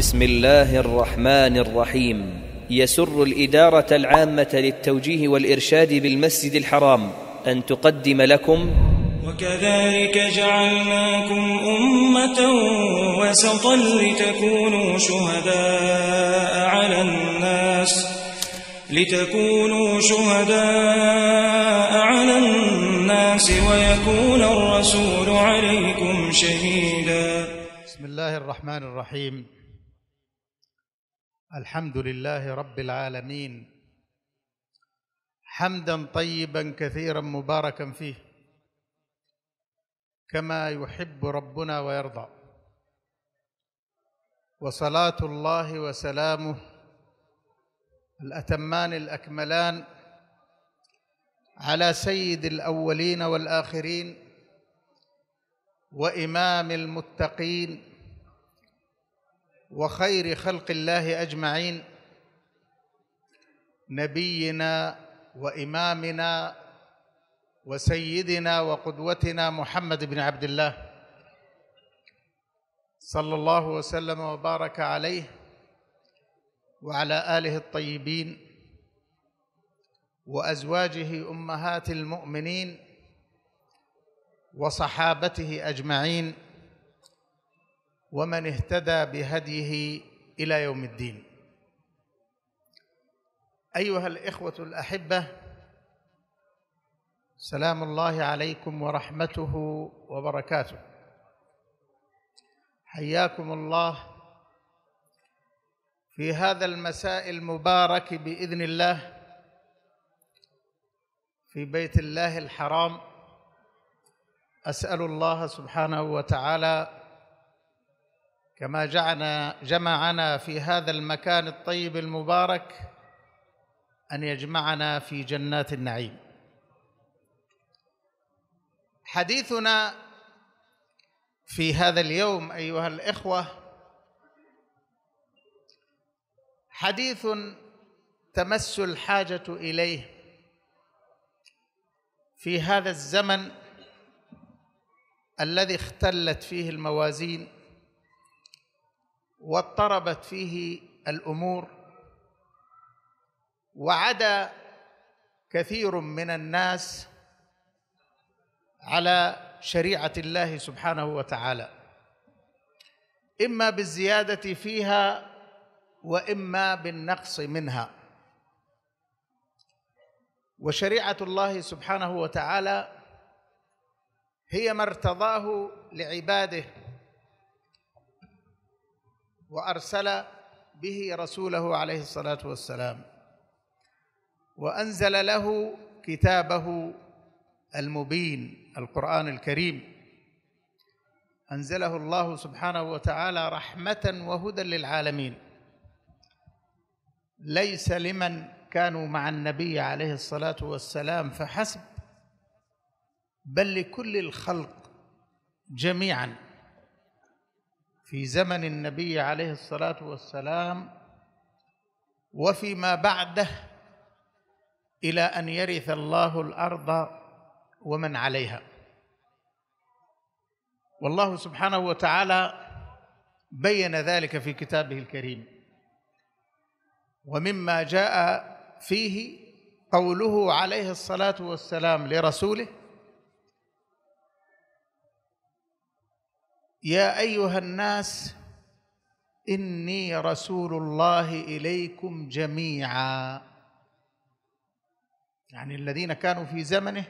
بسم الله الرحمن الرحيم يسر الاداره العامه للتوجيه والارشاد بالمسجد الحرام ان تقدم لكم وكذلك جعلناكم امه وسطا لتكونوا شهداء على الناس لتكونوا شهداء على الناس ويكون الرسول عليكم شهيدا بسم الله الرحمن الرحيم الحمد لله رب العالمين حمدا طيبا كثيرا مباركا فيه كما يحب ربنا ويرضى وصلاه الله وسلامه الاتمان الاكملان على سيد الاولين والاخرين وامام المتقين وخير خلق الله اجمعين نبينا وامامنا وسيدنا وقدوتنا محمد بن عبد الله صلى الله وسلم وبارك عليه وعلى اله الطيبين وازواجه امهات المؤمنين وصحابته اجمعين ومن اهتدى بهديه الى يوم الدين ايها الاخوه الاحبه سلام الله عليكم ورحمته وبركاته حياكم الله في هذا المساء المبارك باذن الله في بيت الله الحرام اسال الله سبحانه وتعالى كما جعنا جمعنا في هذا المكان الطيب المبارك ان يجمعنا في جنات النعيم حديثنا في هذا اليوم ايها الاخوه حديث تمس الحاجه اليه في هذا الزمن الذي اختلت فيه الموازين واضطربت فيه الامور وعدا كثير من الناس على شريعه الله سبحانه وتعالى اما بالزياده فيها واما بالنقص منها وشريعه الله سبحانه وتعالى هي ما ارتضاه لعباده وارسل به رسوله عليه الصلاه والسلام وانزل له كتابه المبين القران الكريم انزله الله سبحانه وتعالى رحمه وهدى للعالمين ليس لمن كانوا مع النبي عليه الصلاه والسلام فحسب بل لكل الخلق جميعا في زمن النبي عليه الصلاه والسلام وفيما بعده الى ان يرث الله الارض ومن عليها والله سبحانه وتعالى بين ذلك في كتابه الكريم ومما جاء فيه قوله عليه الصلاه والسلام لرسوله يا ايها الناس اني رسول الله اليكم جميعا يعني الذين كانوا في زمنه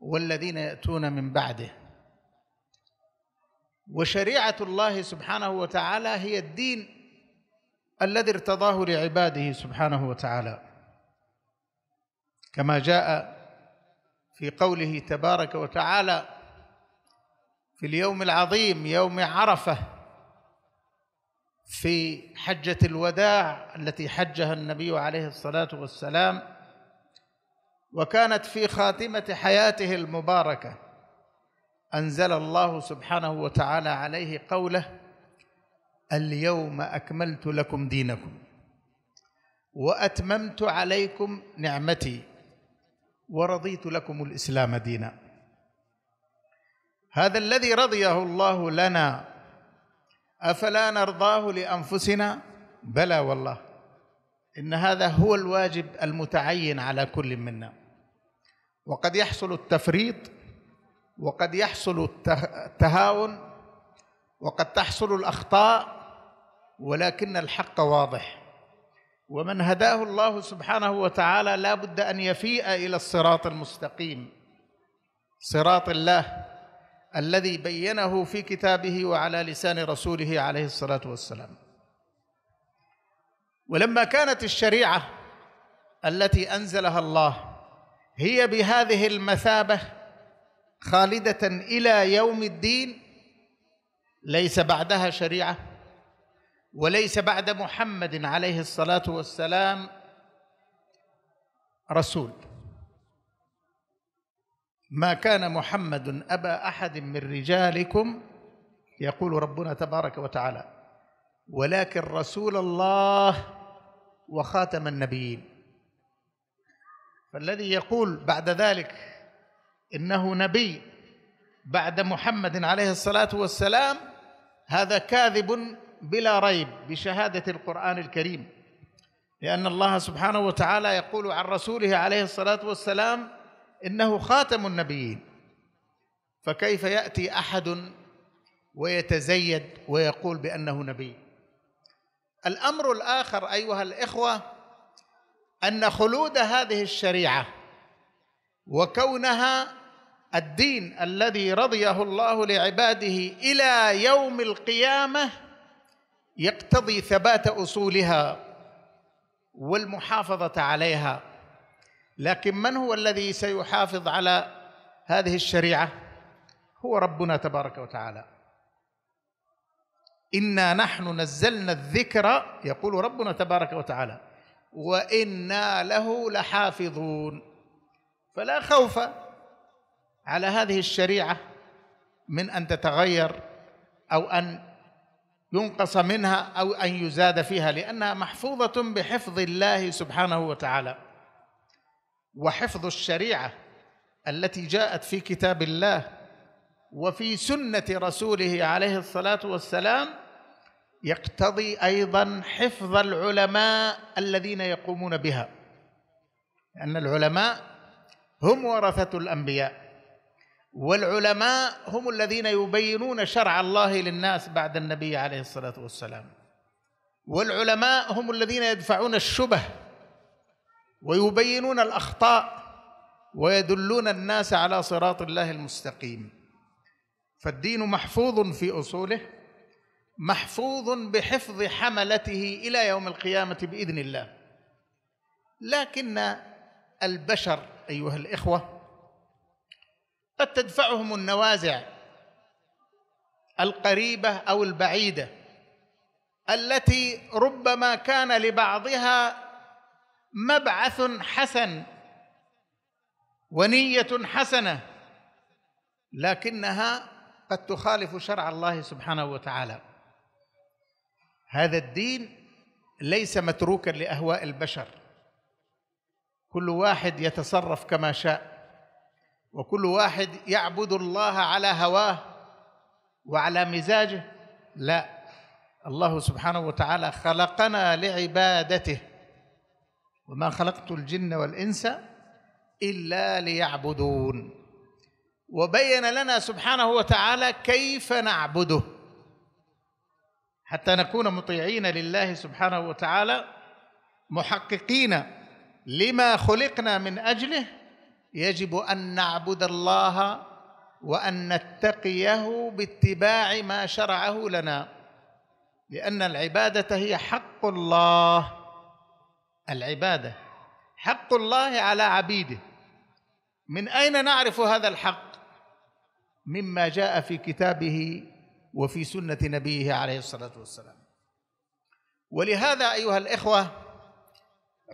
والذين ياتون من بعده وشريعه الله سبحانه وتعالى هي الدين الذي ارتضاه لعباده سبحانه وتعالى كما جاء في قوله تبارك وتعالى في اليوم العظيم يوم عرفه في حجه الوداع التي حجها النبي عليه الصلاه والسلام وكانت في خاتمه حياته المباركه انزل الله سبحانه وتعالى عليه قوله اليوم اكملت لكم دينكم واتممت عليكم نعمتي ورضيت لكم الاسلام دينا هذا الذي رضيه الله لنا افلا نرضاه لانفسنا بلى والله ان هذا هو الواجب المتعين على كل منا وقد يحصل التفريط وقد يحصل التهاون وقد تحصل الاخطاء ولكن الحق واضح ومن هداه الله سبحانه وتعالى لا بد ان يفيء الى الصراط المستقيم صراط الله الذي بينه في كتابه وعلى لسان رسوله عليه الصلاه والسلام ولما كانت الشريعه التي انزلها الله هي بهذه المثابه خالده الى يوم الدين ليس بعدها شريعه وليس بعد محمد عليه الصلاه والسلام رسول ما كان محمد أبا أحد من رجالكم يقول ربنا تبارك وتعالى ولكن رسول الله وخاتم النبيين فالذي يقول بعد ذلك إنه نبي بعد محمد عليه الصلاة والسلام هذا كاذب بلا ريب بشهادة القرآن الكريم لأن الله سبحانه وتعالى يقول عن رسوله عليه الصلاة والسلام انه خاتم النبيين فكيف ياتي احد ويتزيد ويقول بانه نبي الامر الاخر ايها الاخوه ان خلود هذه الشريعه وكونها الدين الذي رضيه الله لعباده الى يوم القيامه يقتضي ثبات اصولها والمحافظه عليها لكن من هو الذي سيحافظ على هذه الشريعه هو ربنا تبارك وتعالى انا نحن نزلنا الذكر يقول ربنا تبارك وتعالى وانا له لحافظون فلا خوف على هذه الشريعه من ان تتغير او ان ينقص منها او ان يزاد فيها لانها محفوظه بحفظ الله سبحانه وتعالى وحفظ الشريعه التي جاءت في كتاب الله وفي سنه رسوله عليه الصلاه والسلام يقتضي ايضا حفظ العلماء الذين يقومون بها لان العلماء هم ورثه الانبياء والعلماء هم الذين يبينون شرع الله للناس بعد النبي عليه الصلاه والسلام والعلماء هم الذين يدفعون الشبه ويبينون الاخطاء ويدلون الناس على صراط الله المستقيم فالدين محفوظ في اصوله محفوظ بحفظ حملته الى يوم القيامه باذن الله لكن البشر ايها الاخوه قد تدفعهم النوازع القريبه او البعيده التي ربما كان لبعضها مبعث حسن ونيه حسنه لكنها قد تخالف شرع الله سبحانه وتعالى هذا الدين ليس متروكا لاهواء البشر كل واحد يتصرف كما شاء وكل واحد يعبد الله على هواه وعلى مزاجه لا الله سبحانه وتعالى خلقنا لعبادته وما خلقت الجن والإنس إلا ليعبدون وبين لنا سبحانه وتعالى كيف نعبده حتى نكون مطيعين لله سبحانه وتعالى محققين لما خلقنا من اجله يجب ان نعبد الله وان نتقيه باتباع ما شرعه لنا لان العباده هي حق الله العباده حق الله على عبيده من اين نعرف هذا الحق مما جاء في كتابه وفي سنه نبيه عليه الصلاه والسلام ولهذا ايها الاخوه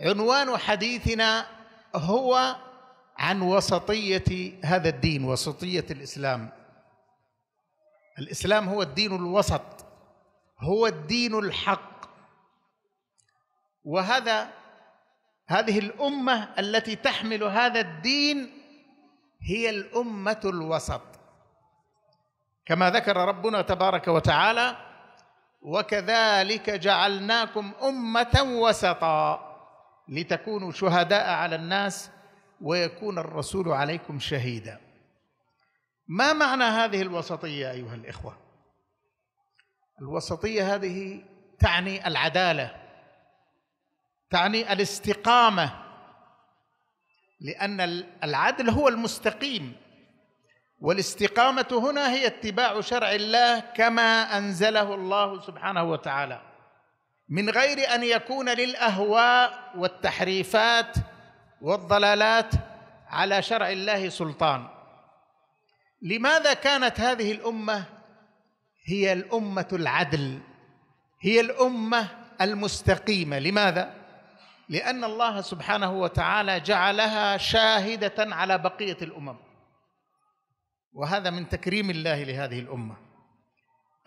عنوان حديثنا هو عن وسطيه هذا الدين وسطيه الاسلام الاسلام هو الدين الوسط هو الدين الحق وهذا هذه الامه التي تحمل هذا الدين هي الامه الوسط كما ذكر ربنا تبارك وتعالى وكذلك جعلناكم امه وسطا لتكونوا شهداء على الناس ويكون الرسول عليكم شهيدا ما معنى هذه الوسطيه ايها الاخوه الوسطيه هذه تعني العداله تعني الاستقامه لان العدل هو المستقيم والاستقامه هنا هي اتباع شرع الله كما انزله الله سبحانه وتعالى من غير ان يكون للاهواء والتحريفات والضلالات على شرع الله سلطان لماذا كانت هذه الامه هي الامه العدل هي الامه المستقيمه لماذا لأن الله سبحانه وتعالى جعلها شاهدة على بقية الأمم وهذا من تكريم الله لهذه الأمة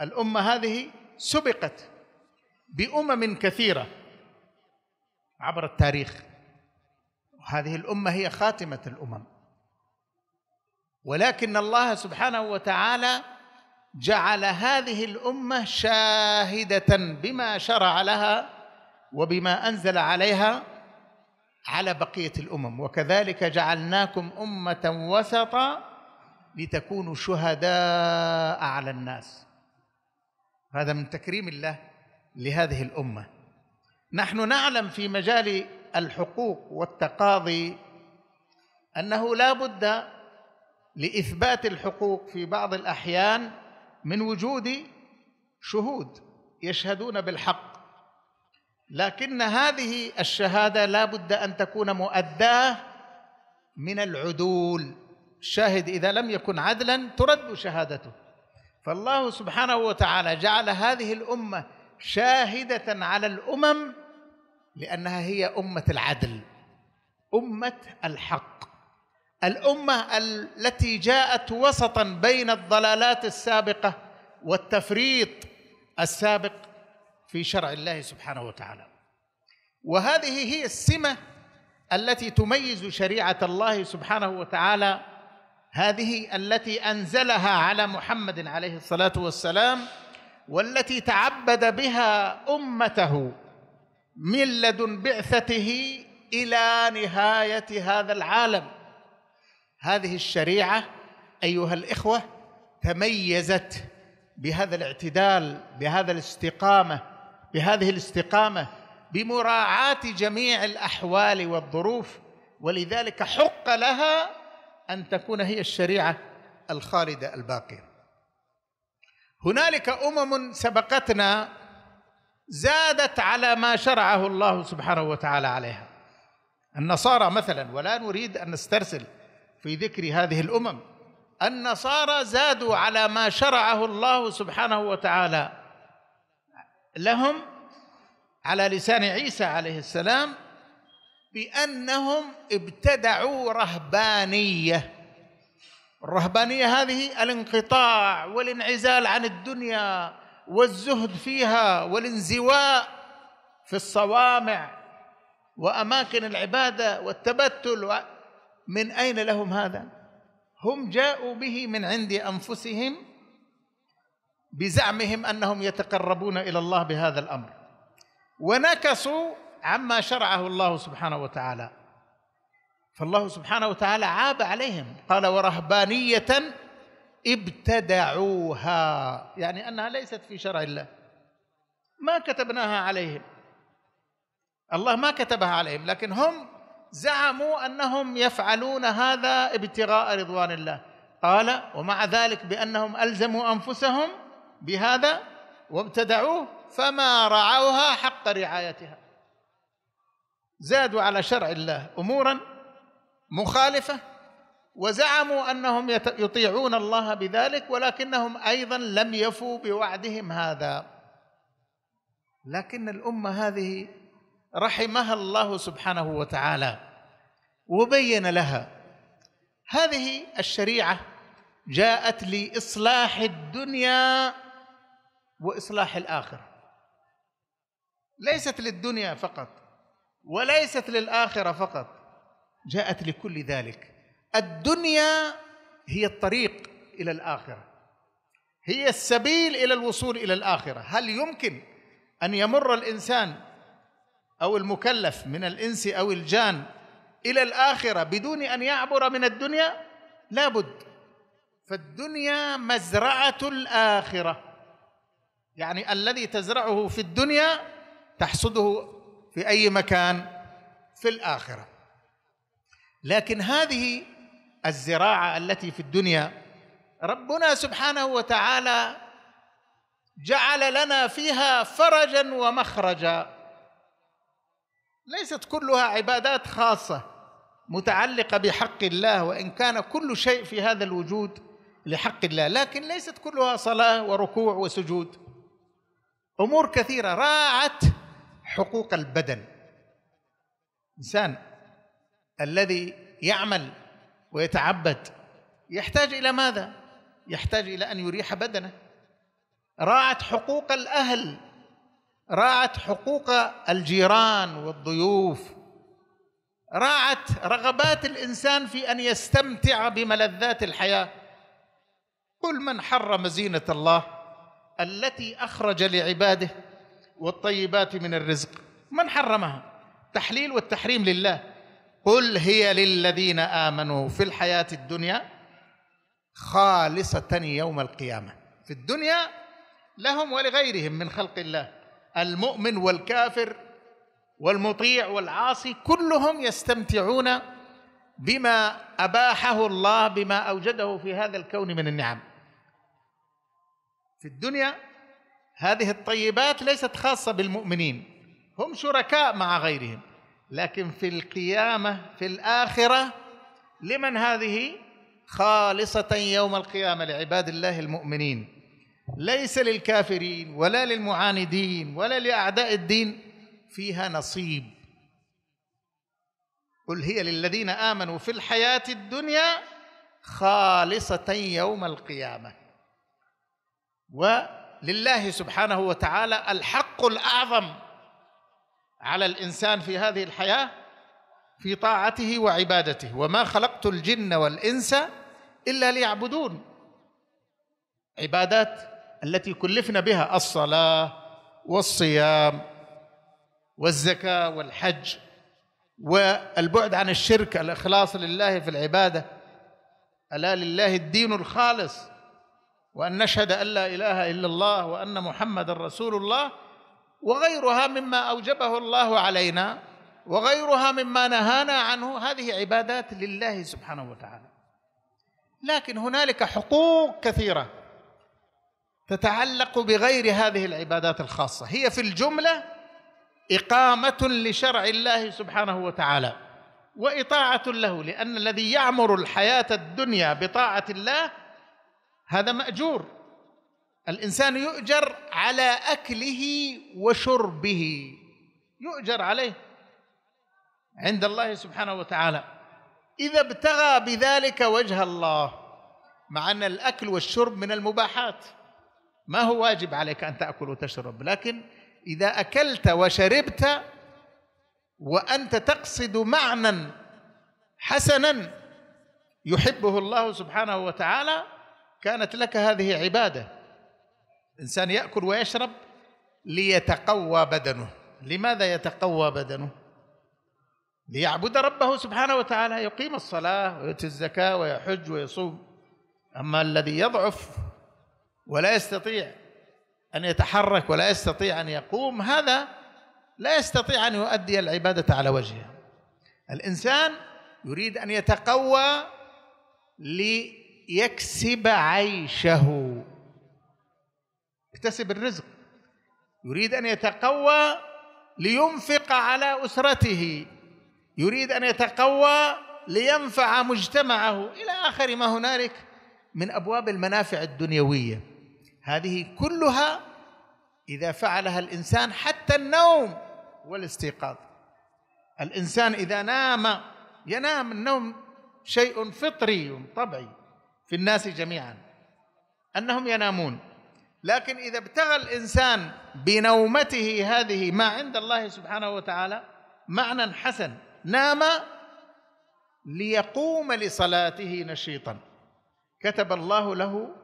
الأمة هذه سبقت بأمم كثيرة عبر التاريخ وهذه الأمة هي خاتمة الأمم ولكن الله سبحانه وتعالى جعل هذه الأمة شاهدة بما شرع لها وبما انزل عليها على بقيه الامم وكذلك جعلناكم امه وسطا لتكونوا شهداء على الناس هذا من تكريم الله لهذه الامه نحن نعلم في مجال الحقوق والتقاضي انه لا بد لاثبات الحقوق في بعض الاحيان من وجود شهود يشهدون بالحق لكن هذه الشهاده لا بد ان تكون مؤداه من العدول الشاهد اذا لم يكن عدلا ترد شهادته فالله سبحانه وتعالى جعل هذه الامه شاهده على الامم لانها هي امه العدل امه الحق الامه التي جاءت وسطا بين الضلالات السابقه والتفريط السابق في شرع الله سبحانه وتعالى وهذه هي السمه التي تميز شريعه الله سبحانه وتعالى هذه التي انزلها على محمد عليه الصلاه والسلام والتي تعبد بها امته من لدن بعثته الى نهايه هذا العالم هذه الشريعه ايها الاخوه تميزت بهذا الاعتدال بهذا الاستقامه بهذه الاستقامه بمراعاه جميع الاحوال والظروف ولذلك حق لها ان تكون هي الشريعه الخالده الباقيه هنالك امم سبقتنا زادت على ما شرعه الله سبحانه وتعالى عليها النصارى مثلا ولا نريد ان نسترسل في ذكر هذه الامم النصارى زادوا على ما شرعه الله سبحانه وتعالى لهم على لسان عيسى عليه السلام بانهم ابتدعوا رهبانيه الرهبانيه هذه الانقطاع والانعزال عن الدنيا والزهد فيها والانزواء في الصوامع واماكن العباده والتبتل من اين لهم هذا هم جاءوا به من عند انفسهم بزعمهم انهم يتقربون الى الله بهذا الامر ونكصوا عما شرعه الله سبحانه وتعالى فالله سبحانه وتعالى عاب عليهم قال ورهبانيه ابتدعوها يعني انها ليست في شرع الله ما كتبناها عليهم الله ما كتبها عليهم لكن هم زعموا انهم يفعلون هذا ابتغاء رضوان الله قال ومع ذلك بانهم الزموا انفسهم بهذا وابتدعوه فما رعوها حق رعايتها زادوا على شرع الله امورا مخالفه وزعموا انهم يطيعون الله بذلك ولكنهم ايضا لم يفوا بوعدهم هذا لكن الامه هذه رحمها الله سبحانه وتعالى وبين لها هذه الشريعه جاءت لاصلاح الدنيا واصلاح الاخره ليست للدنيا فقط وليست للاخره فقط جاءت لكل ذلك الدنيا هي الطريق الى الاخره هي السبيل الى الوصول الى الاخره هل يمكن ان يمر الانسان او المكلف من الانس او الجان الى الاخره بدون ان يعبر من الدنيا لابد فالدنيا مزرعه الاخره يعني الذي تزرعه في الدنيا تحصده في اي مكان في الاخره لكن هذه الزراعه التي في الدنيا ربنا سبحانه وتعالى جعل لنا فيها فرجا ومخرجا ليست كلها عبادات خاصه متعلقه بحق الله وان كان كل شيء في هذا الوجود لحق الله لكن ليست كلها صلاه وركوع وسجود امور كثيره راعت حقوق البدن انسان الذي يعمل ويتعبد يحتاج الى ماذا يحتاج الى ان يريح بدنه راعت حقوق الاهل راعت حقوق الجيران والضيوف راعت رغبات الانسان في ان يستمتع بملذات الحياه قل من حرم زينه الله التي اخرج لعباده والطيبات من الرزق من حرمها تحليل والتحريم لله قل هي للذين امنوا في الحياه الدنيا خالصه يوم القيامه في الدنيا لهم ولغيرهم من خلق الله المؤمن والكافر والمطيع والعاصي كلهم يستمتعون بما اباحه الله بما اوجده في هذا الكون من النعم في الدنيا هذه الطيبات ليست خاصة بالمؤمنين هم شركاء مع غيرهم لكن في القيامة في الآخرة لمن هذه خالصة يوم القيامة لعباد الله المؤمنين ليس للكافرين ولا للمعاندين ولا لأعداء الدين فيها نصيب قل هي للذين آمنوا في الحياة الدنيا خالصة يوم القيامة ولله سبحانه وتعالى الحق الاعظم على الانسان في هذه الحياه في طاعته وعبادته وما خلقت الجن والانس الا ليعبدون عبادات التي كلفنا بها الصلاه والصيام والزكاه والحج والبعد عن الشرك الاخلاص لله في العباده الا لله الدين الخالص وأن نشهد أن لا إله إلا الله وأن محمد رسول الله وغيرها مما أوجبه الله علينا وغيرها مما نهانا عنه هذه عبادات لله سبحانه وتعالى لكن هنالك حقوق كثيرة تتعلق بغير هذه العبادات الخاصة هي في الجملة إقامة لشرع الله سبحانه وتعالى وإطاعة له لأن الذي يعمر الحياة الدنيا بطاعة الله هذا ماجور الانسان يؤجر على اكله وشربه يؤجر عليه عند الله سبحانه وتعالى اذا ابتغى بذلك وجه الله مع ان الاكل والشرب من المباحات ما هو واجب عليك ان تاكل وتشرب لكن اذا اكلت وشربت وانت تقصد معنى حسنا يحبه الله سبحانه وتعالى كانت لك هذه عباده انسان ياكل ويشرب ليتقوى بدنه لماذا يتقوى بدنه ليعبد ربه سبحانه وتعالى يقيم الصلاه ويؤتي الزكاه ويحج ويصوم اما الذي يضعف ولا يستطيع ان يتحرك ولا يستطيع ان يقوم هذا لا يستطيع ان يؤدي العباده على وجهها الانسان يريد ان يتقوى لي يكسب عيشه يكتسب الرزق يريد ان يتقوى لينفق على اسرته يريد ان يتقوى لينفع مجتمعه الى اخر ما هنالك من ابواب المنافع الدنيويه هذه كلها اذا فعلها الانسان حتى النوم والاستيقاظ الانسان اذا نام ينام النوم شيء فطري طبيعي في الناس جميعا انهم ينامون لكن اذا ابتغى الانسان بنومته هذه ما عند الله سبحانه وتعالى معنى حسن نام ليقوم لصلاته نشيطا كتب الله له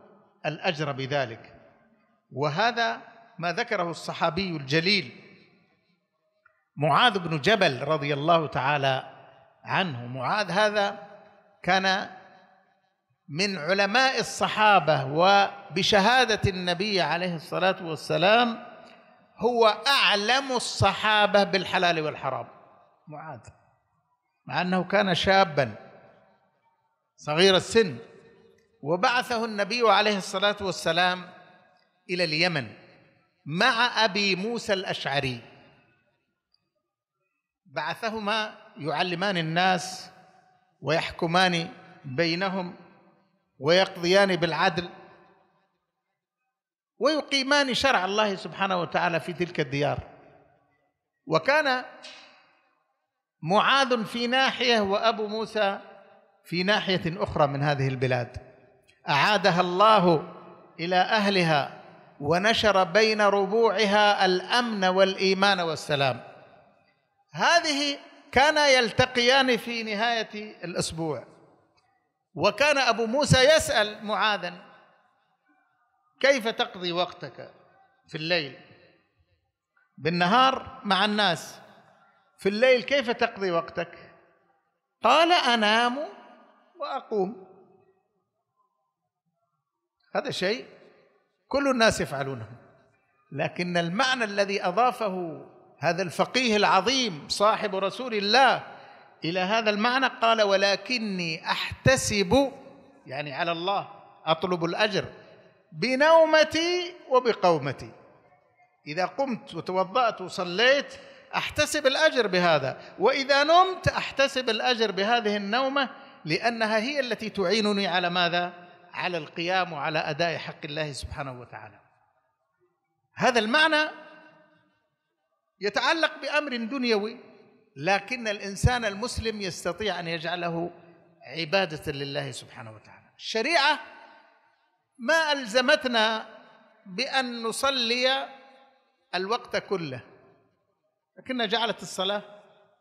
الاجر بذلك وهذا ما ذكره الصحابي الجليل معاذ بن جبل رضي الله تعالى عنه معاذ هذا كان من علماء الصحابه وبشهاده النبي عليه الصلاه والسلام هو اعلم الصحابه بالحلال والحرام معاذ مع انه كان شابا صغير السن وبعثه النبي عليه الصلاه والسلام الى اليمن مع ابي موسى الاشعري بعثهما يعلمان الناس ويحكمان بينهم ويقضيان بالعدل ويقيمان شرع الله سبحانه وتعالى في تلك الديار وكان معاذ في ناحيه وابو موسى في ناحيه اخرى من هذه البلاد اعادها الله الى اهلها ونشر بين ربوعها الامن والايمان والسلام هذه كانا يلتقيان في نهايه الاسبوع وكان أبو موسى يسأل معاذا كيف تقضي وقتك في الليل بالنهار مع الناس في الليل كيف تقضي وقتك قال أنام وأقوم هذا شيء كل الناس يفعلونه لكن المعنى الذي أضافه هذا الفقيه العظيم صاحب رسول الله الى هذا المعنى قال ولكني احتسب يعني على الله اطلب الاجر بنومتي وبقومتي اذا قمت وتوضات وصليت احتسب الاجر بهذا واذا نمت احتسب الاجر بهذه النومه لانها هي التي تعينني على ماذا على القيام وعلى اداء حق الله سبحانه وتعالى هذا المعنى يتعلق بامر دنيوي لكن الانسان المسلم يستطيع ان يجعله عباده لله سبحانه وتعالى الشريعه ما الزمتنا بان نصلي الوقت كله لكنها جعلت الصلاه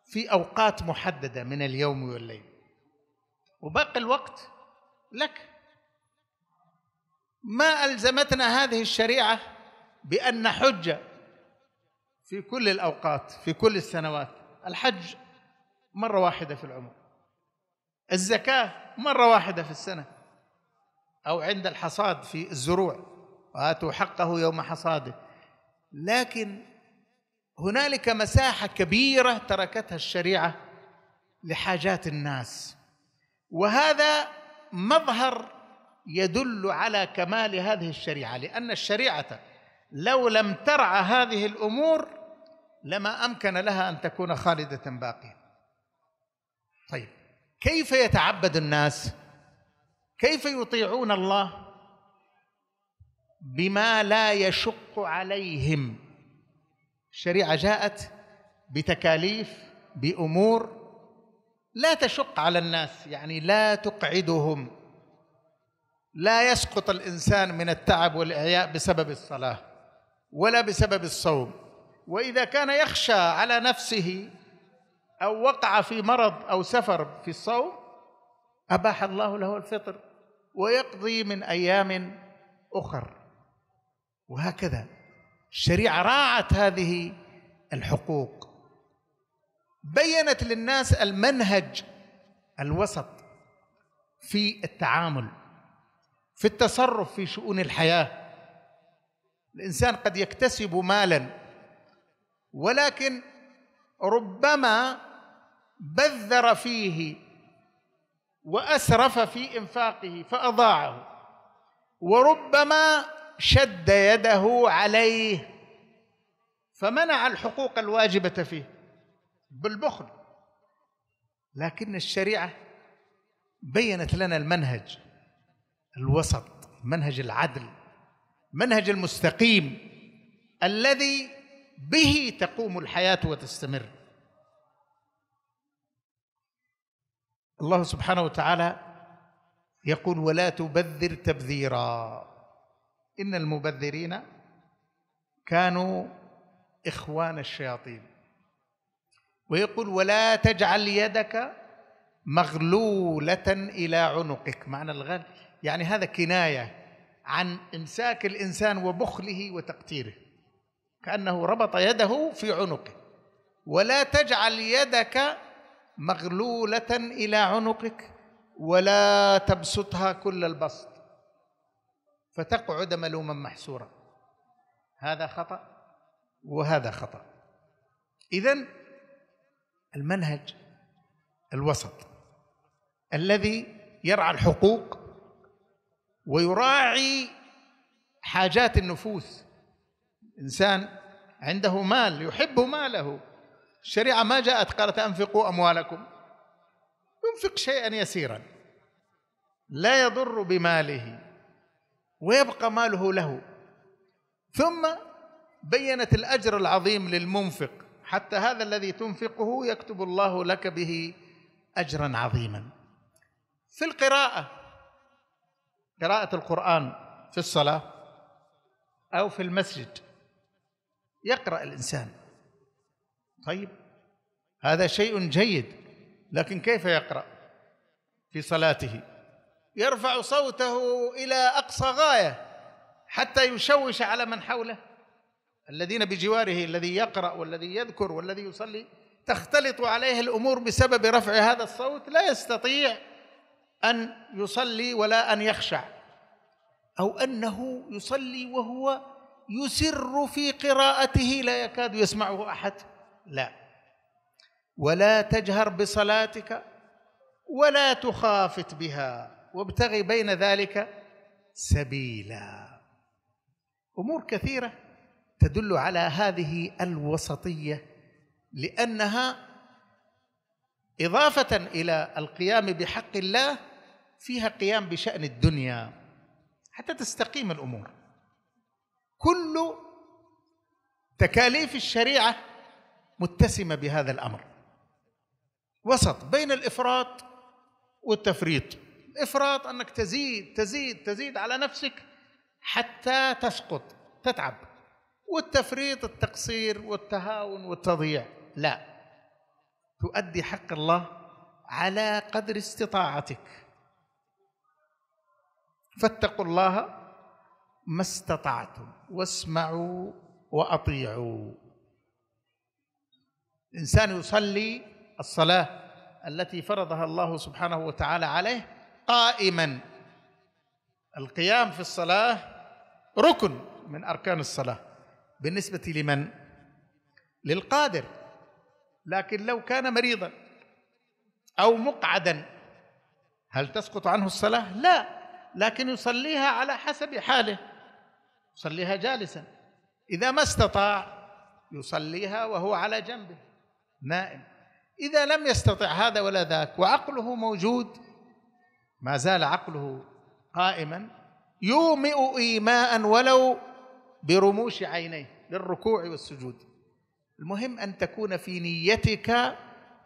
في اوقات محدده من اليوم والليل وباقي الوقت لك ما الزمتنا هذه الشريعه بان نحج في كل الاوقات في كل السنوات الحج مرة واحدة في العمر الزكاة مرة واحدة في السنة أو عند الحصاد في الزروع وآتوا حقه يوم حصاده لكن هنالك مساحة كبيرة تركتها الشريعة لحاجات الناس وهذا مظهر يدل على كمال هذه الشريعة لأن الشريعة لو لم ترعى هذه الأمور لما امكن لها ان تكون خالده باقيه طيب كيف يتعبد الناس كيف يطيعون الله بما لا يشق عليهم الشريعه جاءت بتكاليف بامور لا تشق على الناس يعني لا تقعدهم لا يسقط الانسان من التعب والاعياء بسبب الصلاه ولا بسبب الصوم واذا كان يخشى على نفسه او وقع في مرض او سفر في الصوم اباح الله له الفطر ويقضي من ايام اخر وهكذا الشريعه راعت هذه الحقوق بينت للناس المنهج الوسط في التعامل في التصرف في شؤون الحياه الانسان قد يكتسب مالا ولكن ربما بذر فيه واسرف في انفاقه فاضاعه وربما شد يده عليه فمنع الحقوق الواجبه فيه بالبخل لكن الشريعه بينت لنا المنهج الوسط منهج العدل منهج المستقيم الذي به تقوم الحياه وتستمر الله سبحانه وتعالى يقول ولا تبذر تبذيرا ان المبذرين كانوا اخوان الشياطين ويقول ولا تجعل يدك مغلوله الى عنقك معنى الغل يعني هذا كنايه عن امساك الانسان وبخله وتقتيره كأنه ربط يده في عنقه ولا تجعل يدك مغلولة إلى عنقك ولا تبسطها كل البسط فتقعد ملوما محسورا هذا خطأ وهذا خطأ إذا المنهج الوسط الذي يرعى الحقوق ويراعي حاجات النفوس إنسان عنده مال يحب ماله الشريعة ما جاءت قالت أنفقوا أموالكم ينفق شيئا يسيرا لا يضر بماله ويبقى ماله له ثم بينت الأجر العظيم للمنفق حتى هذا الذي تنفقه يكتب الله لك به أجرا عظيما في القراءة قراءة القرآن في الصلاة أو في المسجد يقرأ الإنسان طيب هذا شيء جيد لكن كيف يقرأ في صلاته يرفع صوته إلى أقصى غاية حتى يشوش على من حوله الذين بجواره الذي يقرأ والذي يذكر والذي يصلي تختلط عليه الأمور بسبب رفع هذا الصوت لا يستطيع أن يصلي ولا أن يخشع أو أنه يصلي وهو يسر في قراءته لا يكاد يسمعه احد لا ولا تجهر بصلاتك ولا تخافت بها وابتغ بين ذلك سبيلا امور كثيره تدل على هذه الوسطيه لانها اضافه الى القيام بحق الله فيها قيام بشان الدنيا حتى تستقيم الامور كل تكاليف الشريعه متسمه بهذا الامر وسط بين الافراط والتفريط الافراط انك تزيد تزيد تزيد على نفسك حتى تسقط تتعب والتفريط التقصير والتهاون والتضييع لا تؤدي حق الله على قدر استطاعتك فاتقوا الله ما استطعتم واسمعوا واطيعوا الانسان يصلي الصلاه التي فرضها الله سبحانه وتعالى عليه قائما القيام في الصلاه ركن من اركان الصلاه بالنسبه لمن للقادر لكن لو كان مريضا او مقعدا هل تسقط عنه الصلاه لا لكن يصليها على حسب حاله يصليها جالسا إذا ما استطاع يصليها وهو على جنبه نائم إذا لم يستطع هذا ولا ذاك وعقله موجود ما زال عقله قائما يومئ إيماء ولو برموش عينيه للركوع والسجود المهم أن تكون في نيتك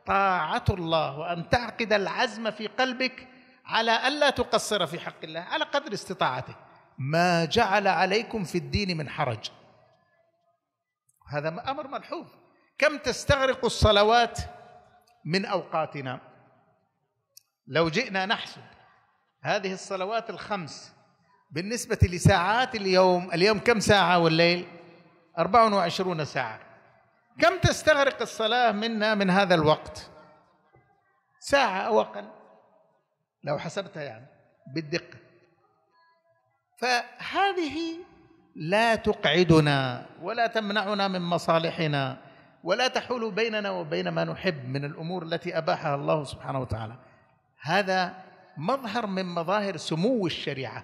طاعة الله وأن تعقد العزم في قلبك على ألا تقصر في حق الله على قدر استطاعتك ما جعل عليكم في الدين من حرج هذا امر ملحوظ كم تستغرق الصلوات من اوقاتنا لو جئنا نحسب هذه الصلوات الخمس بالنسبة لساعات اليوم اليوم كم ساعة والليل 24 ساعة كم تستغرق الصلاة منا من هذا الوقت ساعة أو أقل لو حسبتها يعني بالدقة فهذه لا تقعدنا ولا تمنعنا من مصالحنا ولا تحول بيننا وبين ما نحب من الامور التي اباحها الله سبحانه وتعالى هذا مظهر من مظاهر سمو الشريعه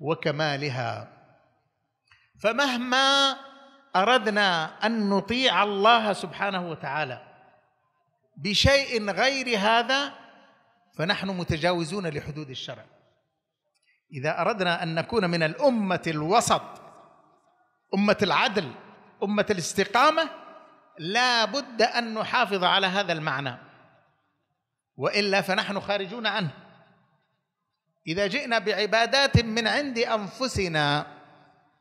وكمالها فمهما اردنا ان نطيع الله سبحانه وتعالى بشيء غير هذا فنحن متجاوزون لحدود الشرع اذا اردنا ان نكون من الامه الوسط امه العدل امه الاستقامه لا بد ان نحافظ على هذا المعنى والا فنحن خارجون عنه اذا جئنا بعبادات من عند انفسنا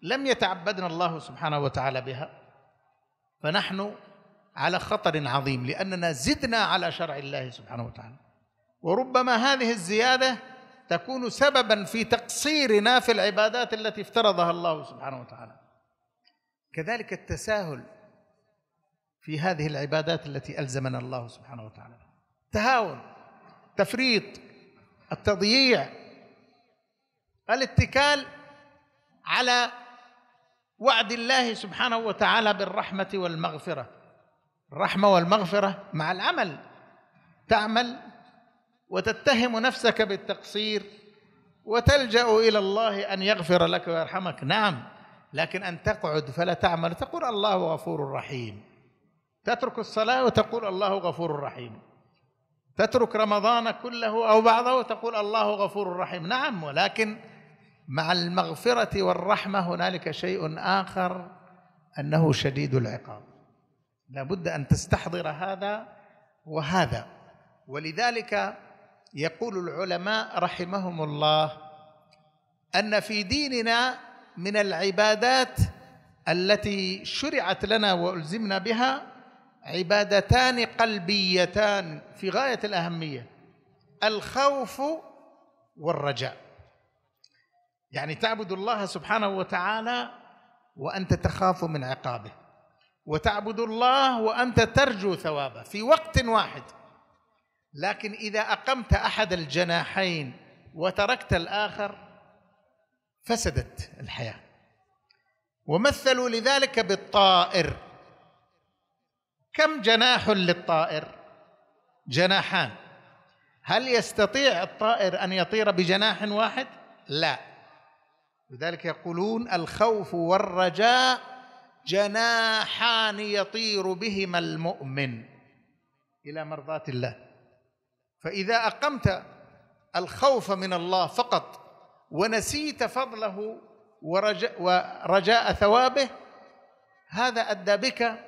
لم يتعبدنا الله سبحانه وتعالى بها فنحن على خطر عظيم لاننا زدنا على شرع الله سبحانه وتعالى وربما هذه الزياده تكون سببا في تقصيرنا في العبادات التي افترضها الله سبحانه وتعالى كذلك التساهل في هذه العبادات التي الزمنا الله سبحانه وتعالى تهاون تفريط التضييع الاتكال على وعد الله سبحانه وتعالى بالرحمه والمغفره الرحمه والمغفره مع العمل تعمل وتتهم نفسك بالتقصير وتلجا الى الله ان يغفر لك ويرحمك نعم لكن ان تقعد فلا تعمل تقول الله غفور رحيم تترك الصلاه وتقول الله غفور رحيم تترك رمضان كله او بعضه وتقول الله غفور رحيم نعم ولكن مع المغفره والرحمه هنالك شيء اخر انه شديد العقاب لابد ان تستحضر هذا وهذا ولذلك يقول العلماء رحمهم الله ان في ديننا من العبادات التي شرعت لنا والزمنا بها عبادتان قلبيتان في غايه الاهميه الخوف والرجاء يعني تعبد الله سبحانه وتعالى وانت تخاف من عقابه وتعبد الله وانت ترجو ثوابه في وقت واحد لكن إذا أقمت أحد الجناحين وتركت الآخر فسدت الحياة ومثلوا لذلك بالطائر كم جناح للطائر جناحان هل يستطيع الطائر أن يطير بجناح واحد لا لذلك يقولون الخوف والرجاء جناحان يطير بهما المؤمن الى مرضاه الله فإذا أقمت الخوف من الله فقط ونسيت فضله ورجاء, ورجاء ثوابه هذا أدى بك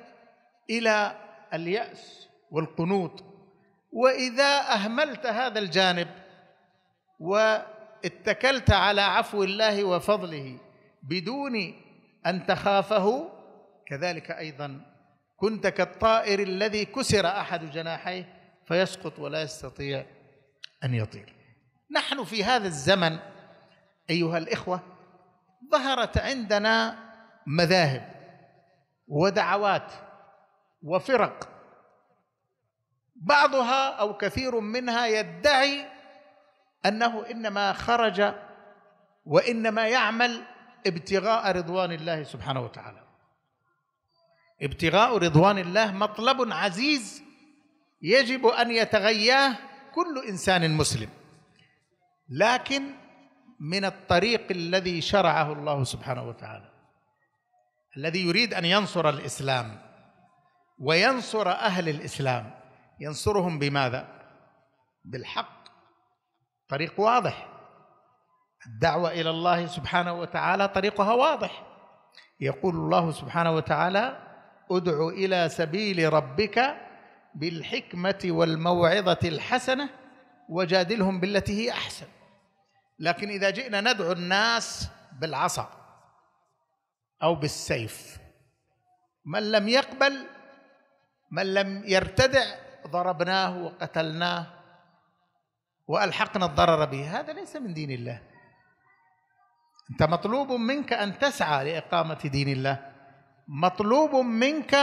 إلى اليأس والقنوط وإذا أهملت هذا الجانب واتكلت على عفو الله وفضله بدون أن تخافه كذلك أيضا كنت كالطائر الذي كسر أحد جناحيه فيسقط ولا يستطيع ان يطير نحن في هذا الزمن ايها الاخوه ظهرت عندنا مذاهب ودعوات وفرق بعضها او كثير منها يدعي انه انما خرج وانما يعمل ابتغاء رضوان الله سبحانه وتعالى ابتغاء رضوان الله مطلب عزيز يجب ان يتغياه كل انسان مسلم لكن من الطريق الذي شرعه الله سبحانه وتعالى الذي يريد ان ينصر الاسلام وينصر اهل الاسلام ينصرهم بماذا بالحق طريق واضح الدعوه الى الله سبحانه وتعالى طريقها واضح يقول الله سبحانه وتعالى ادع الى سبيل ربك بالحكمة والموعظة الحسنة وجادلهم بالتي هي أحسن لكن إذا جئنا ندعو الناس بالعصا أو بالسيف من لم يقبل من لم يرتدع ضربناه وقتلناه والحقنا الضرر به هذا ليس من دين الله انت مطلوب منك ان تسعى لاقامه دين الله مطلوب منك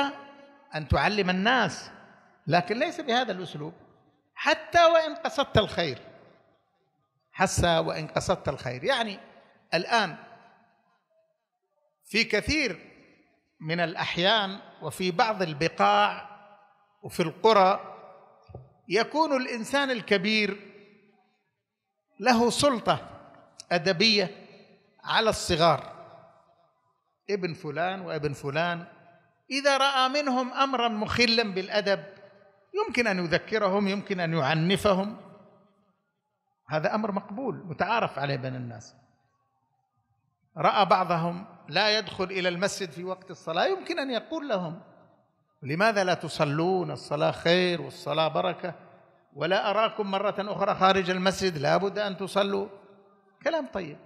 ان تعلم الناس لكن ليس بهذا الأسلوب حتى وإن قصدت الخير حتى وإن قصدت الخير يعني الآن في كثير من الأحيان وفي بعض البقاع وفي القرى يكون الإنسان الكبير له سلطة أدبية على الصغار ابن فلان وابن فلان إذا رأى منهم أمرا مخلا بالأدب يمكن أن يذكرهم يمكن أن يعنفهم هذا أمر مقبول متعارف عليه بين الناس رأى بعضهم لا يدخل إلى المسجد في وقت الصلاة يمكن أن يقول لهم لماذا لا تصلون الصلاة خير والصلاة بركة ولا أراكم مرة أخرى خارج المسجد لا بد أن تصلوا كلام طيب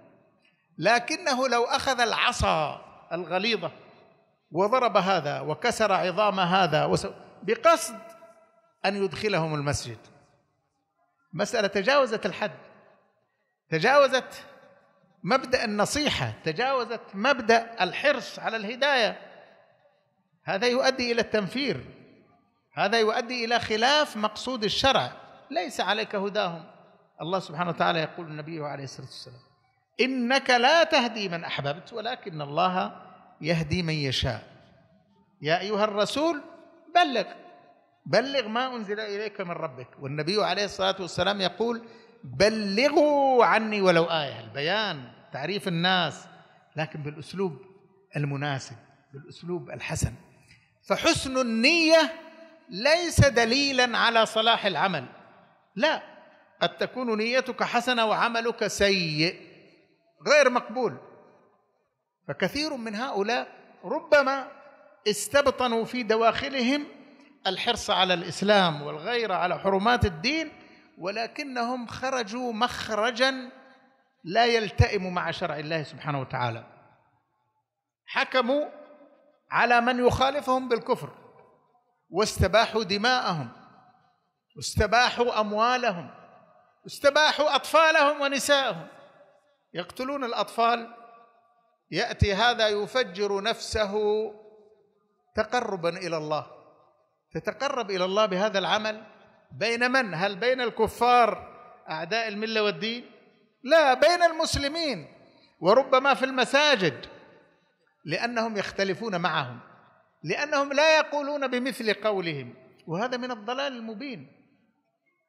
لكنه لو أخذ العصا الغليظة وضرب هذا وكسر عظام هذا بقصد أن يدخلهم المسجد مسألة تجاوزت الحد تجاوزت مبدأ النصيحة تجاوزت مبدأ الحرص على الهداية هذا يؤدي إلى التنفير هذا يؤدي إلى خلاف مقصود الشرع ليس عليك هداهم الله سبحانه وتعالى يقول النبي عليه الصلاة والسلام إنك لا تهدي من أحببت ولكن الله يهدي من يشاء يا أيها الرسول بلغ بلغ ما أنزل إليك من ربك والنبي عليه الصلاة والسلام يقول بلغوا عني ولو آية البيان تعريف الناس لكن بالأسلوب المناسب بالأسلوب الحسن فحسن النية ليس دليلا على صلاح العمل لا قد تكون نيتك حسنة وعملك سيء غير مقبول فكثير من هؤلاء ربما استبطنوا في دواخلهم الحرص على الاسلام والغيره على حرمات الدين ولكنهم خرجوا مخرجا لا يلتئم مع شرع الله سبحانه وتعالى حكموا على من يخالفهم بالكفر واستباحوا دماءهم واستباحوا اموالهم استباحوا اطفالهم ونساءهم يقتلون الاطفال ياتي هذا يفجر نفسه تقربا الى الله تتقرب الى الله بهذا العمل بين من هل بين الكفار اعداء المله والدين لا بين المسلمين وربما في المساجد لانهم يختلفون معهم لانهم لا يقولون بمثل قولهم وهذا من الضلال المبين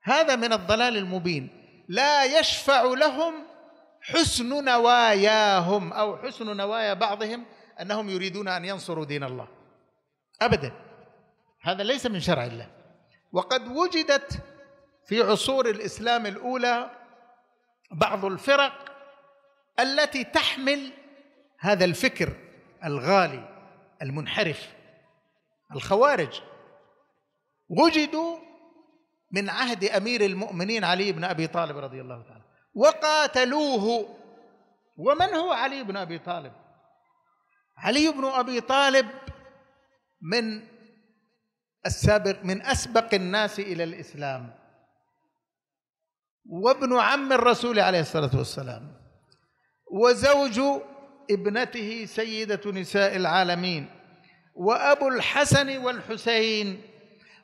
هذا من الضلال المبين لا يشفع لهم حسن نواياهم او حسن نوايا بعضهم انهم يريدون ان ينصروا دين الله ابدا هذا ليس من شرع الله وقد وجدت في عصور الاسلام الاولى بعض الفرق التي تحمل هذا الفكر الغالي المنحرف الخوارج وجدوا من عهد امير المؤمنين علي بن ابي طالب رضي الله تعالى وقاتلوه ومن هو علي بن ابي طالب علي بن ابي طالب من السابق من أسبق الناس إلى الإسلام وابن عم الرسول عليه الصلاة والسلام وزوج ابنته سيدة نساء العالمين وأبو الحسن والحسين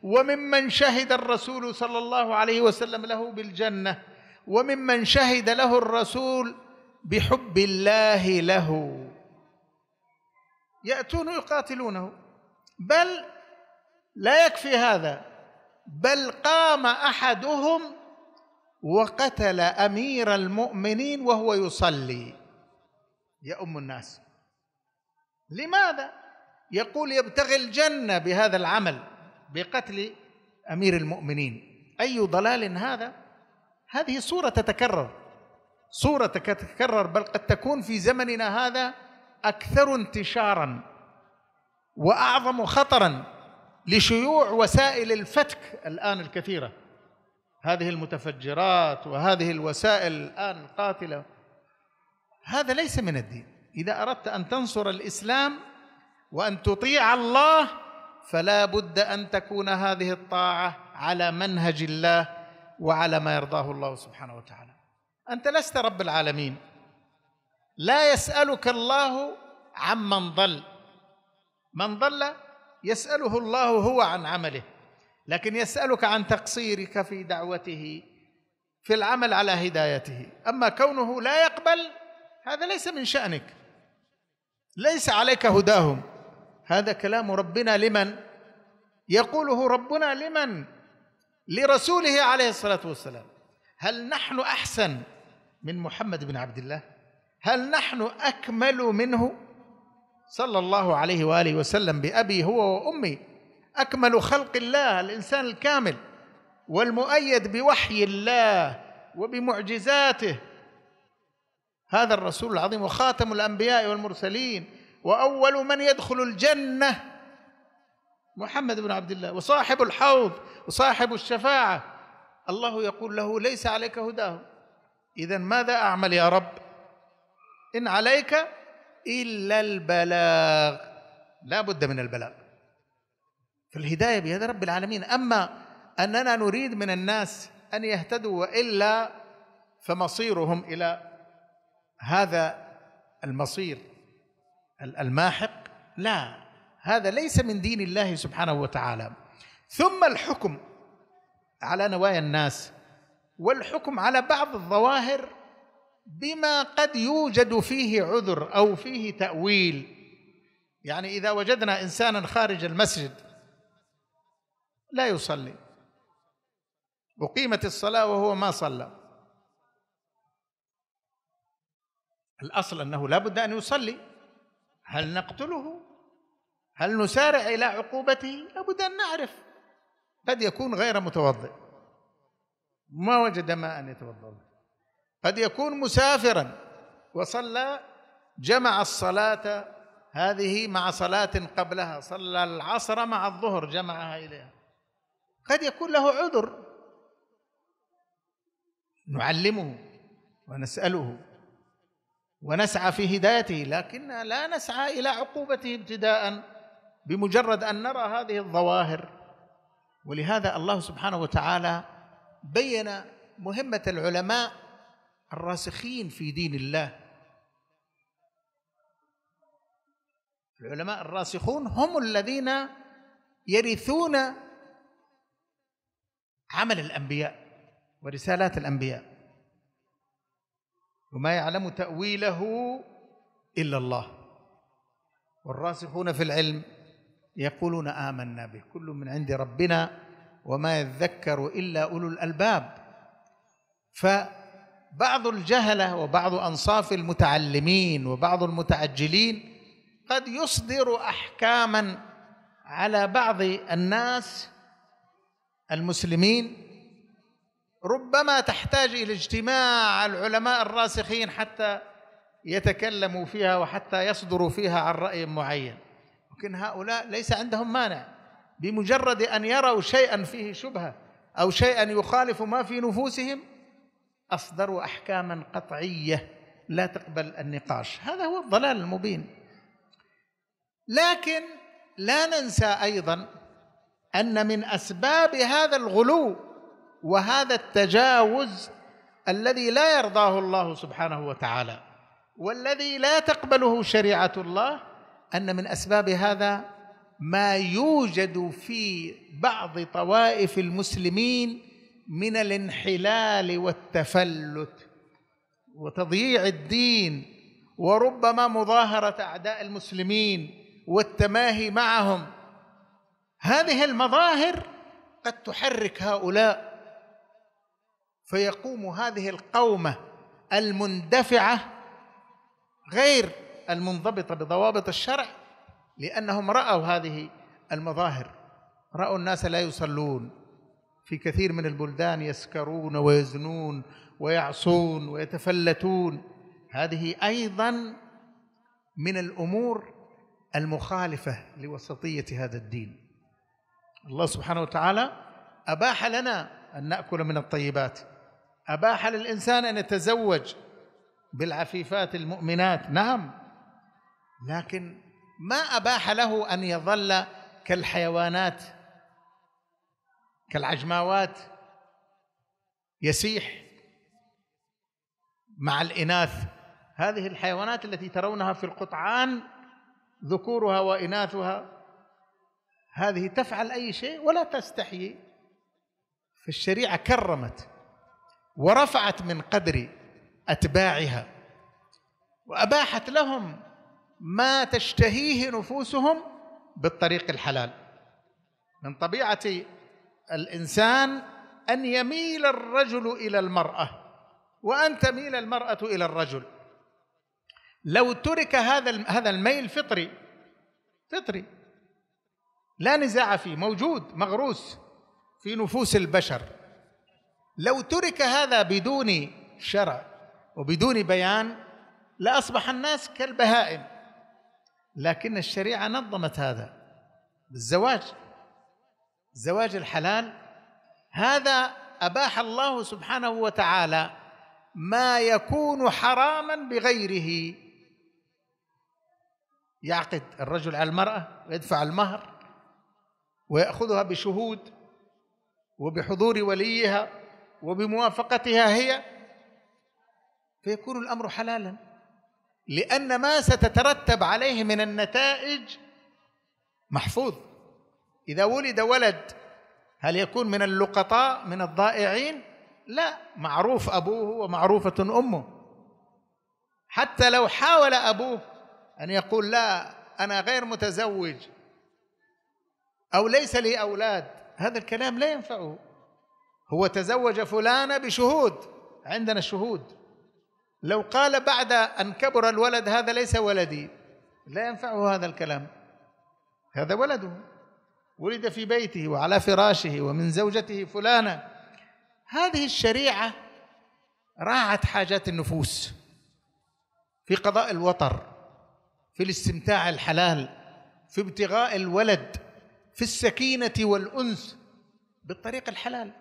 وممن شهد الرسول صلى الله عليه وسلم له بالجنة وممن شهد له الرسول بحب الله له يأتون يقاتلونه بل لا يكفي هذا بل قام احدهم وقتل امير المؤمنين وهو يصلي يؤم الناس لماذا يقول يبتغي الجنه بهذا العمل بقتل امير المؤمنين اي ضلال هذا هذه صوره تتكرر صوره تتكرر بل قد تكون في زمننا هذا اكثر انتشارا واعظم خطرا لشيوع وسائل الفتك الآن الكثيرة هذه المتفجرات وهذه الوسائل الآن القاتلة هذا ليس من الدين إذا أردت أن تنصر الإسلام وأن تطيع الله فلا بد أن تكون هذه الطاعة على منهج الله وعلى ما يرضاه الله سبحانه وتعالى أنت لست رب العالمين لا يسألك الله عمن ضل من ضل يساله الله هو عن عمله لكن يسالك عن تقصيرك في دعوته في العمل على هدايته اما كونه لا يقبل هذا ليس من شانك ليس عليك هداهم هذا كلام ربنا لمن يقوله ربنا لمن لرسوله عليه الصلاه والسلام هل نحن احسن من محمد بن عبد الله هل نحن اكمل منه صلى الله عليه واله وسلم بابي هو وامي اكمل خلق الله الانسان الكامل والمؤيد بوحي الله وبمعجزاته هذا الرسول العظيم وخاتم الانبياء والمرسلين واول من يدخل الجنه محمد بن عبد الله وصاحب الحوض وصاحب الشفاعه الله يقول له ليس عليك هداهم اذا ماذا اعمل يا رب ان عليك إلا البلاغ لا بد من البلاغ فالهدايه بيد رب العالمين أما أننا نريد من الناس أن يهتدوا وإلا فمصيرهم إلى هذا المصير الماحق لا هذا ليس من دين الله سبحانه وتعالى ثم الحكم على نوايا الناس والحكم على بعض الظواهر بما قد يوجد فيه عذر او فيه تاويل يعني اذا وجدنا انسانا خارج المسجد لا يصلي اقيمت الصلاه وهو ما صلى الاصل انه لا بد ان يصلي هل نقتله هل نسارع الى عقوبته لا بد ان نعرف قد يكون غير متوضئ ما وجد ماء يتوضا به قد يكون مسافرا وصلى جمع الصلاة هذه مع صلاة قبلها صلى العصر مع الظهر جمعها إليها قد يكون له عذر نعلمه ونسأله ونسعى في هدايته لكن لا نسعى إلى عقوبته ابتداء بمجرد أن نرى هذه الظواهر ولهذا الله سبحانه وتعالى بين مهمة العلماء الراسخين في دين الله العلماء الراسخون هم الذين يرثون عمل الانبياء ورسالات الانبياء وما يعلم تاويله الا الله والراسخون في العلم يقولون امنا به كل من عند ربنا وما يذكر الا اولو الالباب ف بعض الجهله وبعض انصاف المتعلمين وبعض المتعجلين قد يصدر احكاما على بعض الناس المسلمين ربما تحتاج الى اجتماع العلماء الراسخين حتى يتكلموا فيها وحتى يصدروا فيها عن راي معين لكن هؤلاء ليس عندهم مانع بمجرد ان يروا شيئا فيه شبهه او شيئا يخالف ما في نفوسهم اصدروا احكاما قطعيه لا تقبل النقاش هذا هو الضلال المبين لكن لا ننسى ايضا ان من اسباب هذا الغلو وهذا التجاوز الذي لا يرضاه الله سبحانه وتعالى والذي لا تقبله شريعه الله ان من اسباب هذا ما يوجد في بعض طوائف المسلمين من الانحلال والتفلت وتضييع الدين وربما مظاهره اعداء المسلمين والتماهي معهم هذه المظاهر قد تحرك هؤلاء فيقوم هذه القومه المندفعه غير المنضبطه بضوابط الشرع لانهم راوا هذه المظاهر راوا الناس لا يصلون في كثير من البلدان يسكرون ويزنون ويعصون ويتفلتون هذه ايضا من الامور المخالفه لوسطيه هذا الدين الله سبحانه وتعالى اباح لنا ان ناكل من الطيبات اباح للانسان ان يتزوج بالعفيفات المؤمنات نعم لكن ما اباح له ان يظل كالحيوانات كالعجماوات يسيح مع الإناث هذه الحيوانات التي ترونها في القطعان ذكورها وإناثها هذه تفعل أي شيء ولا تستحيي فالشريعة كرمت ورفعت من قدر أتباعها وأباحت لهم ما تشتهيه نفوسهم بالطريق الحلال من طبيعة الانسان ان يميل الرجل الى المراه وان تميل المراه الى الرجل لو ترك هذا هذا الميل فطري فطري لا نزاع فيه موجود مغروس في نفوس البشر لو ترك هذا بدون شرع وبدون بيان لاصبح الناس كالبهائم لكن الشريعه نظمت هذا بالزواج زواج الحلال هذا اباح الله سبحانه وتعالى ما يكون حراما بغيره يعقد الرجل على المراه ويدفع المهر وياخذها بشهود وبحضور وليها وبموافقتها هي فيكون الامر حلالا لان ما ستترتب عليه من النتائج محفوظ إذا ولد ولد هل يكون من اللقطاء من الضائعين؟ لا معروف أبوه ومعروفة أمه حتى لو حاول أبوه أن يقول لا أنا غير متزوج أو ليس لي أولاد هذا الكلام لا ينفعه هو تزوج فلانة بشهود عندنا الشهود لو قال بعد أن كبر الولد هذا ليس ولدي لا ينفعه هذا الكلام هذا ولده ولد في بيته وعلى فراشه ومن زوجته فلانة هذه الشريعة راعت حاجات النفوس في قضاء الوطر في الاستمتاع الحلال في ابتغاء الولد في السكينة والأنس بالطريق الحلال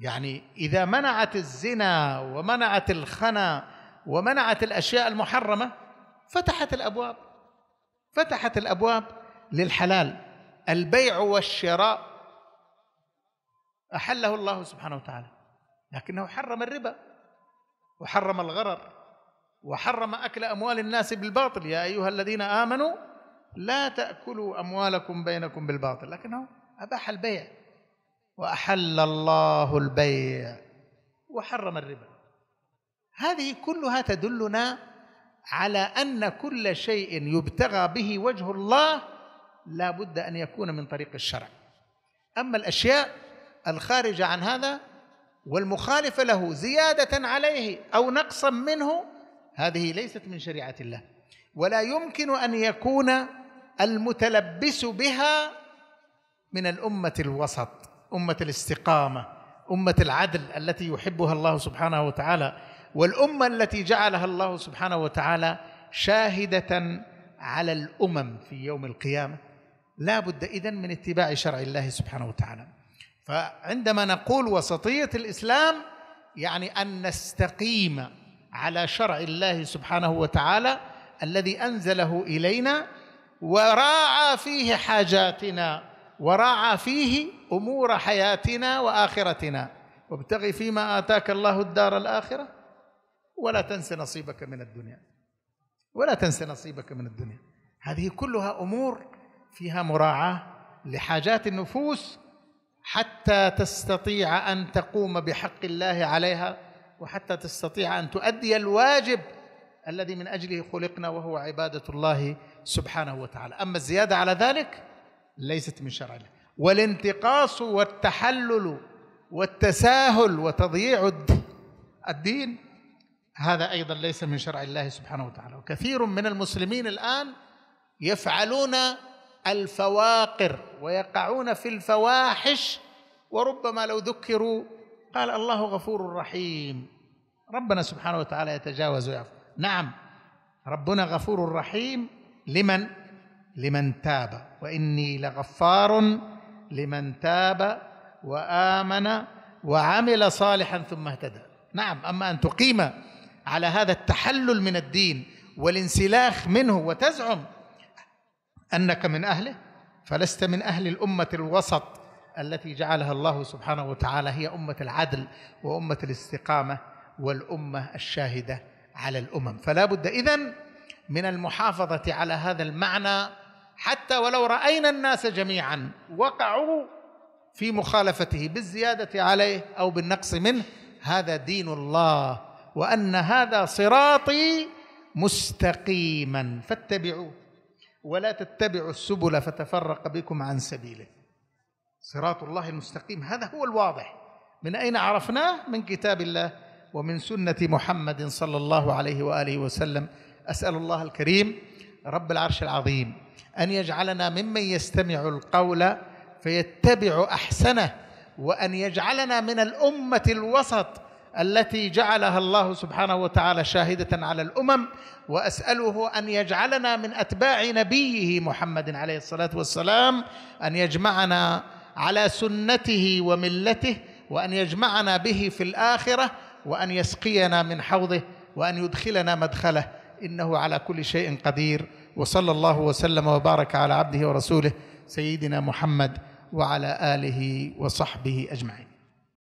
يعني إذا منعت الزنا ومنعت الخنا ومنعت الأشياء المحرمة فتحت الأبواب فتحت الأبواب للحلال البيع والشراء أحله الله سبحانه وتعالى لكنه حرم الربا وحرم الغرر وحرم أكل أموال الناس بالباطل يا أيها الذين آمنوا لا تأكلوا أموالكم بينكم بالباطل لكنه أباح البيع وأحل الله البيع وحرم الربا هذه كلها تدلنا على أن كل شيء يبتغى به وجه الله لا بد أن يكون من طريق الشرع أما الأشياء الخارجة عن هذا والمخالفة له زيادة عليه أو نقصا منه هذه ليست من شريعة الله ولا يمكن أن يكون المتلبس بها من الأمة الوسط أمة الاستقامة أمة العدل التي يحبها الله سبحانه وتعالى والأمة التي جعلها الله سبحانه وتعالى شاهدة على الأمم في يوم القيامة لا بد إذن من اتباع شرع الله سبحانه وتعالى فعندما نقول وسطية الإسلام يعني أن نستقيم على شرع الله سبحانه وتعالى الذي أنزله إلينا وراعى فيه حاجاتنا وراعى فيه أمور حياتنا وآخرتنا وابتغ فيما آتاك الله الدار الآخرة ولا تنس نصيبك من الدنيا ولا تنس نصيبك من الدنيا هذه كلها أمور فيها مراعاه لحاجات النفوس حتى تستطيع ان تقوم بحق الله عليها وحتى تستطيع ان تؤدي الواجب الذي من اجله خلقنا وهو عباده الله سبحانه وتعالى اما الزياده على ذلك ليست من شرع الله والانتقاص والتحلل والتساهل وتضييع الدين هذا ايضا ليس من شرع الله سبحانه وتعالى وكثير من المسلمين الان يفعلون الفواقر ويقعون في الفواحش وربما لو ذكروا قال الله غفور رحيم ربنا سبحانه وتعالى يتجاوز ويعفو نعم ربنا غفور رحيم لمن لمن تاب واني لغفار لمن تاب وامن وعمل صالحا ثم اهتدى نعم اما ان تقيم على هذا التحلل من الدين والانسلاخ منه وتزعم أنك من أهله فلست من أهل الأمة الوسط التي جعلها الله سبحانه وتعالى هي أمة العدل وأمة الاستقامة والأمة الشاهدة على الأمم فلا بد إذن من المحافظة على هذا المعنى حتى ولو رأينا الناس جميعا وقعوا في مخالفته بالزيادة عليه أو بالنقص منه هذا دين الله وأن هذا صراطي مستقيما فاتبعوه ولا تتبعوا السبل فتفرق بكم عن سبيله صراط الله المستقيم هذا هو الواضح من أين عرفناه؟ من كتاب الله ومن سنة محمد صلى الله عليه وآله وسلم أسأل الله الكريم رب العرش العظيم أن يجعلنا ممن يستمع القول فيتبع أحسنه وأن يجعلنا من الأمة الوسط التي جعلها الله سبحانه وتعالى شاهده على الامم واساله ان يجعلنا من اتباع نبيه محمد عليه الصلاه والسلام ان يجمعنا على سنته وملته وان يجمعنا به في الاخره وان يسقينا من حوضه وان يدخلنا مدخله انه على كل شيء قدير وصلى الله وسلم وبارك على عبده ورسوله سيدنا محمد وعلى اله وصحبه اجمعين